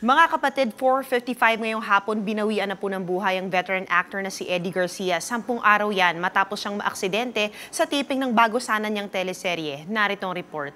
Mga kapatid, 4.55 ngayong hapon, binawian na po ng buhay ang veteran actor na si Eddie Garcia. Sampung araw yan matapos siyang maaksidente sa taping ng bago sana niyang teleserye. Narito ang report.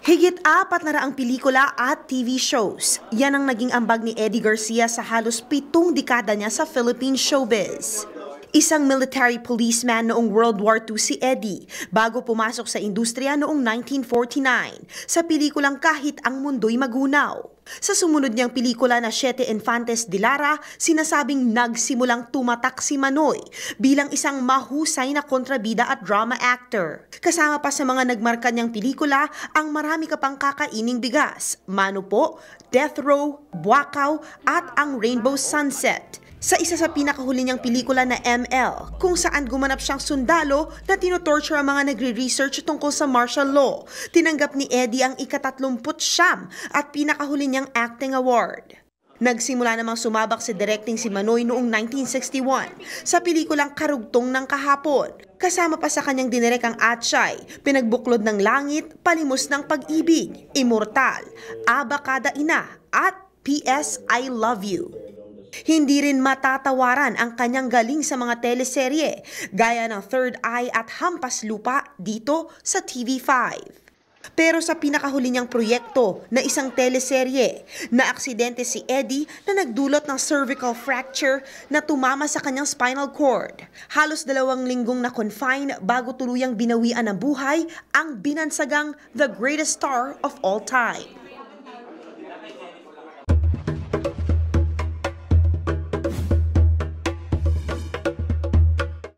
Higit apat na raang pelikula at TV shows. Yan ang naging ambag ni Eddie Garcia sa halos pitong dekada niya sa Philippine showbiz. Isang military policeman noong World War II si Eddie bago pumasok sa industriya noong 1949 sa pelikulang Kahit ang Mundo'y Magunaw. Sa sumunod niyang pelikula na Siete Infantes de Lara, sinasabing nagsimulang tumatak si Manoy bilang isang mahusay na kontrabida at drama actor. Kasama pa sa mga nagmarka niyang pelikula ang marami ka pang kakaining bigas, Mano po, Death Row, Buakaw at ang Rainbow Sunset sa isa sa pinakahuli niyang pelikula na ML, kung saan gumanap siyang sundalo na tinotorture ang mga nagre-research tungkol sa martial law. Tinanggap ni Eddie ang ikatatlumput siyam at pinakahuli niyang acting award. Nagsimula namang sumabak si directing si Manoy noong 1961 sa pelikulang Karugtong ng Kahapon. Kasama pa sa kanyang dinirek ang Atchay, Pinagbuklod ng Langit, Palimos ng Pag-ibig, Immortal, Abakada Ina at P.S. I Love You. Hindi rin matatawaran ang kanyang galing sa mga teleserye gaya ng Third Eye at Hampas Lupa dito sa TV5. Pero sa pinakahuli niyang proyekto na isang teleserye, na aksidente si Eddie na nagdulot ng cervical fracture na tumama sa kanyang spinal cord. Halos dalawang linggong na confine bago tuluyang binawian ng buhay ang binansagang The Greatest Star of All Time.